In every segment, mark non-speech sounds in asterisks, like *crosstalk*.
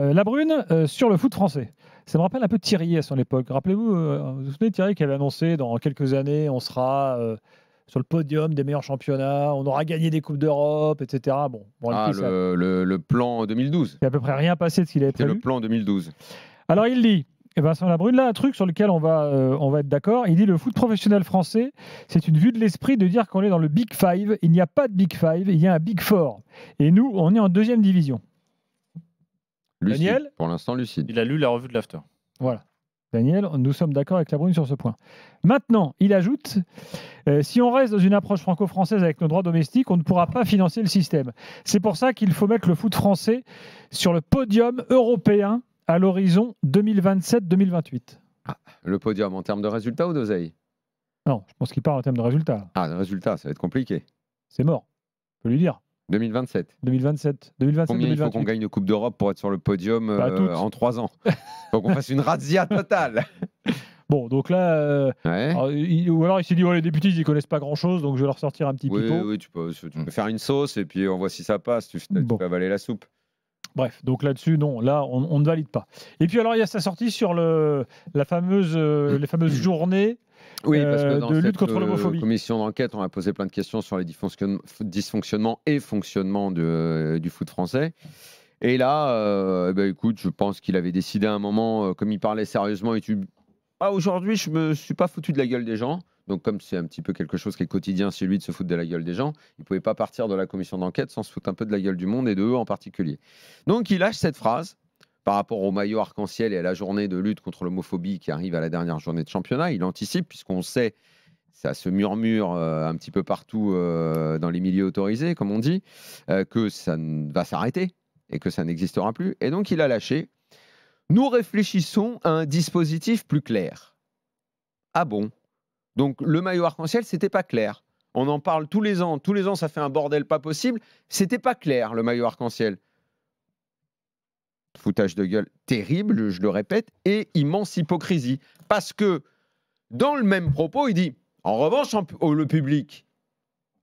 Euh, la Brune euh, sur le foot français. Ça me rappelle un peu Thierry à son époque. Rappelez-vous, euh, vous vous souvenez Thierry qui avait annoncé dans quelques années, on sera sur le podium des meilleurs championnats, on aura gagné des Coupes d'Europe, etc. Bon, ah, le, plan 2012. Il n'y a à peu près rien passé de ce qu'il avait prévu. C'est le plan 2012. Alors il dit, eh ben, Vincent La Brune, là, un truc sur lequel on va, on va être d'accord, il dit le foot professionnel français, c'est une vue de l'esprit de dire qu'on est dans le Big Five. Il n'y a pas de Big Five, il y a un Big Four. Et nous, on est en deuxième division. Daniel Pour l'instant, lucide. Il a lu la revue de l'After. Voilà. Daniel, nous sommes d'accord avec la Brune sur ce point. Maintenant, il ajoute euh, si on reste dans une approche franco-française avec nos droits domestiques, on ne pourra pas financer le système. C'est pour ça qu'il faut mettre le foot français sur le podium européen à l'horizon 2027-2028. Ah, le podium en termes de résultats ou d'oseille Non, je pense qu'il parle en termes de résultats. Ah, de résultats, ça va être compliqué. C'est mort, Je peut lui dire. 2027. 2027. 2027 Combien il faut qu'on gagne une Coupe d'Europe pour être sur le podium euh, en trois ans Faut qu'on fasse une razzia *laughs* totale Bon, donc là, euh, ou alors il s'est dit les députés ils connaissent pas grand chose, donc je vais leur sortir un petit oui, Oui, tu peux, hmm. faire une sauce et puis on voit si ça passe. Tu, peux avaler la soupe. Bref, donc là-dessus, non, là, on, ne valide pas. Et puis alors, il y a sa sortie sur le, la fameuse, euh, les fameuses *coughs* journées oui, euh, de lutte contre euh, l'homophobie. commission d'enquête, on a posé plein de questions sur les dysfonctionnements et fonctionnements du foot français. Et là, eh ben, écoute, je pense qu'il avait décidé à un moment, comme il parlait sérieusement, et Ah, aujourd'hui, je me suis pas foutu de la gueule des gens. Donc, comme c'est un petit peu quelque chose qui est quotidien chez lui de se foutre de la gueule des gens, il ne pouvait pas partir de la commission d'enquête sans se foutre un peu de la gueule du monde et de eux en particulier. Donc, il lâche cette phrase par rapport au maillot arc-en-ciel et à la journée de lutte contre l'homophobie qui arrive à la dernière journée de championnat. Il anticipe, puisqu'on sait, ça se murmure euh, un petit peu partout euh, dans les milieux autorisés, comme on dit, euh, que ça va s'arrêter et que ça n'existera plus. Et donc, il a lâché. Nous réfléchissons à un dispositif plus clair. Ah bon donc le maillot arc-en-ciel, c'était pas clair. On en parle tous les ans. Tous les ans, ça fait un bordel pas possible. C'était pas clair, le maillot arc-en-ciel. Foutage de gueule terrible, je le répète, et immense hypocrisie. Parce que dans le même propos, il dit En revanche, oh, le public.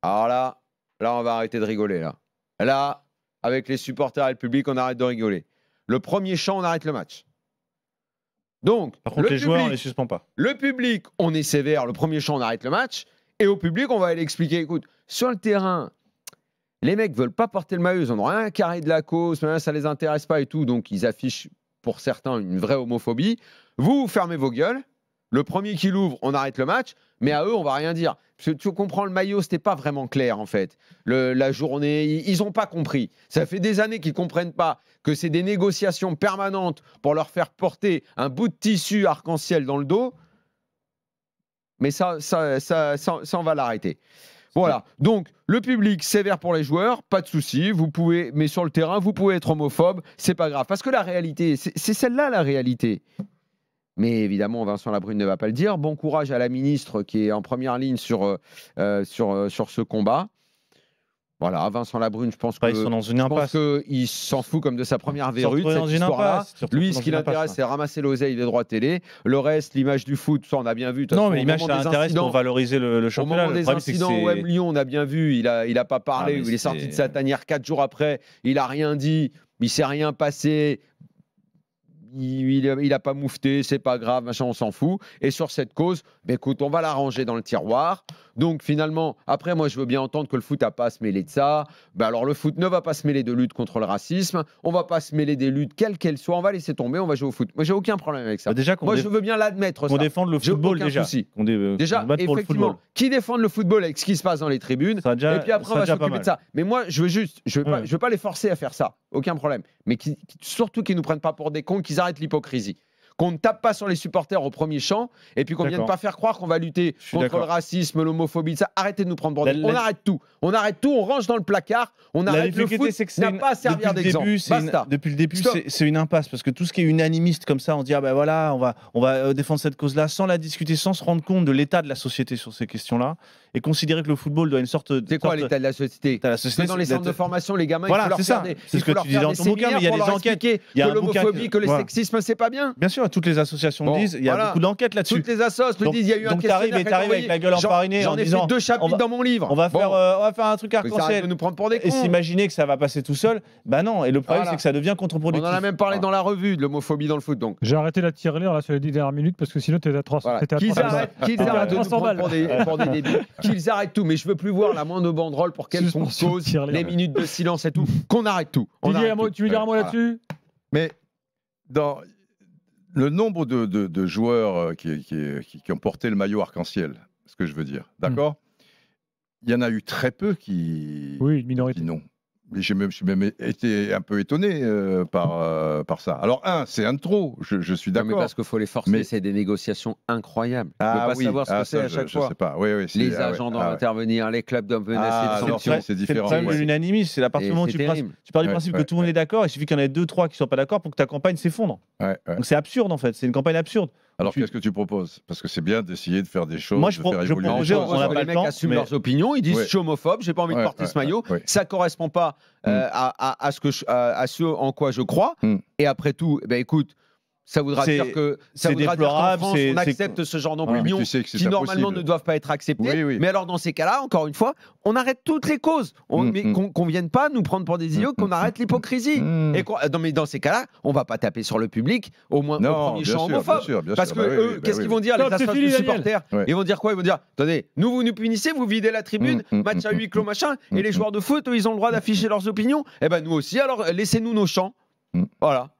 Alors là, là, on va arrêter de rigoler. Là, là avec les supporters et le public, on arrête de rigoler. Le premier champ, on arrête le match. Donc, Par contre, le les public, joueurs, on les suspend pas. Le public, on est sévère. Le premier champ, on arrête le match. Et au public, on va aller expliquer écoute, sur le terrain, les mecs veulent pas porter le maillot. Ils ont rien carré de la cause. Ça les intéresse pas et tout. Donc, ils affichent, pour certains, une vraie homophobie. vous fermez vos gueules. Le premier qui l'ouvre, on arrête le match, mais à eux, on va rien dire. Parce que tu comprends, le maillot, ce c'était pas vraiment clair, en fait. la journée, ils n'ont pas compris. Ça fait des années qu'ils comprennent pas que c'est des négociations permanentes pour leur faire porter un bout de tissu arc-en-ciel dans le dos. Mais ça, ça, ça, ça, on va l'arrêter. Voilà. Donc, le public sévère pour les joueurs, pas de souci. Vous pouvez, mais sur le terrain, vous pouvez être homophobe, c'est pas grave. Parce que la réalité, c'est celle-là la réalité. Mais évidemment, Vincent Labrune ne va pas le dire. Bon courage à la ministre qui est en première ligne sur, euh, euh, sur, euh, sur ce combat. Voilà, Vincent Labrune, je pense sont qu'il s'en fout comme de sa première verrue de cette Lui, ce qui l'intéresse, c'est ramasser l'oseille des droits télé. Le reste, l'image du foot, ça, on a bien vu. Non, mais l'image, ça intéresse pour valoriser le, championnat. Au moment le des incidents Lyon, on a bien vu, il n'a il a pas ah, parlé, il est... est sorti de sa tanière quatre jours après, il n'a rien dit, il ne s'est rien passé il, il, a pas moufté, c'est pas grave, machin, on s'en fout. Et sur cette cause, ben, écoute, on va la ranger dans le tiroir. Donc finalement, après, moi, je veux bien entendre que le foot a pas à se mêler de ça. Ben, alors le foot ne va pas se mêler de lutte contre le racisme. On va pas se mêler des luttes, quelles qu'elles soient. On va laisser tomber, on va jouer au foot. Moi, j'ai aucun problème avec ça. Bah, déjà, moi, je veux bien l'admettre. On défend le football déjà. Euh, déjà, effectivement, qui défend le football avec ce qui se passe dans les tribunes. et puis après, on va s'occuper de ça. Mais moi, je veux juste, je veux, pas, je veux pas les forcer à faire ça. Aucun problème. Mais surtout qu'ils nous prennent pas pour des cons, qu'ils arrête l'hypocrisie qu'on ne tape pas sur les supporters au premier champ, et puis qu'on vienne pas faire croire qu'on va lutter contre le racisme, l'homophobie, ça. Arrêtez de nous prendre bordel. On arrête tout. On arrête tout. On range dans le placard. On arrête le foot. n'a pas à servir d'exemple. Depuis le début, c'est une impasse parce que tout ce qui est unanimiste comme ça, on dit ah ben voilà, on va on va euh, défendre cette cause-là sans la discuter, sans se rendre compte de l'état de la société sur ces questions-là, et considérer que le football doit une sorte. C'est quoi l'état de la société, la Dans les centres de formation, les gamins, voilà, c'est ça. C'est ce que tu dis dans ton bouquin, il y a des enquêtes, il y a l'homophobie, que le sexisme, c'est pas bien. Bien sûr, toutes les associations le disent. Il y a beaucoup d'enquêtes là-dessus. Toutes les associations le disent. Il y a eu un questionnaire... Donc t'arrives avec la gueule enfarinée. J'en en ai fait deux chapitres dans mon livre. On va, faire, euh, on va faire un truc arc-en-ciel. nous prendre pour des cons. Et s'imaginer que ça va passer tout seul, bah non. Et le problème, c'est que ça devient contre-productif. On en a même parlé dans la revue de l'homophobie dans le foot. Donc j'ai arrêté la tirer là sur les 10 dernières minutes parce que sinon t'étais à 300 balles. Qu'ils arrêtent de *laughs* Qu'ils arrêtent tout. Mais je veux plus voir la moindre banderole pour quelles sont causes, les minutes de silence et tout. Qu'on arrête tout. Tu veux dire un mot là-dessus Mais dans le nombre de, joueurs euh, qui, ont porté le maillot arc-en-ciel, ce que je veux dire, hmm. d'accord Il y en a eu très peu qui. Oui, une minorité. Qui non j'ai même, même été un peu étonné euh, par, *laughs* euh, par ça. Alors, un, c'est un de trop, je, suis d'accord. mais parce qu'il faut les forcer, mais... c'est des négociations incroyables. Ah, ne pas savoir ce ah que c'est à chaque fois. Je sais pas. Oui, oui, les ah agents ah doivent intervenir, les clubs doivent menacer C'est différent. C'est l'unanimité. l'unanimisme, c'est la partie du moment où tu, tu pars du principe que tout le monde est d'accord, il suffit qu'il y en ait deux, trois qui ne soient pas d'accord pour que ta campagne s'effondre. Donc c'est absurde en fait, c'est une campagne absurde. Alors qu'est-ce que tu proposes Parce que c'est bien d'essayer de faire des choses. Moi, je, de faire je propose, les, on pas les mecs assument leurs opinions, ils disent oui. je suis homophobe, j'ai pas envie de porter ce maillot, ça correspond pas euh, hmm. à, à, ce que en quoi je crois. Hmm. Et après tout, eh ben, écoute, ça voudra dire que ça voudra dire qu'en France on accepte ce genre d'opinions qui normalement ne doivent pas être acceptées. Mais alors dans ces cas-là, encore une fois, on arrête toutes les causes. On, mm, mm. qu'on ne vienne pas nous prendre pour des idiots, mm, qu'on arrête l'hypocrisie. Et euh, non, mais dans ces cas-là, on va pas taper sur le public, au moins au premier champ homophobe. parce que qu'est-ce qu'ils vont dire les supporters Ils vont dire quoi Ils vont dire attendez, nous vous nous punissez, vous videz la tribune, match à huis clos machin, et les joueurs de foot ils ont le droit d'afficher leurs opinions. Eh ben nous aussi. Alors laissez-nous nos champs. Voilà.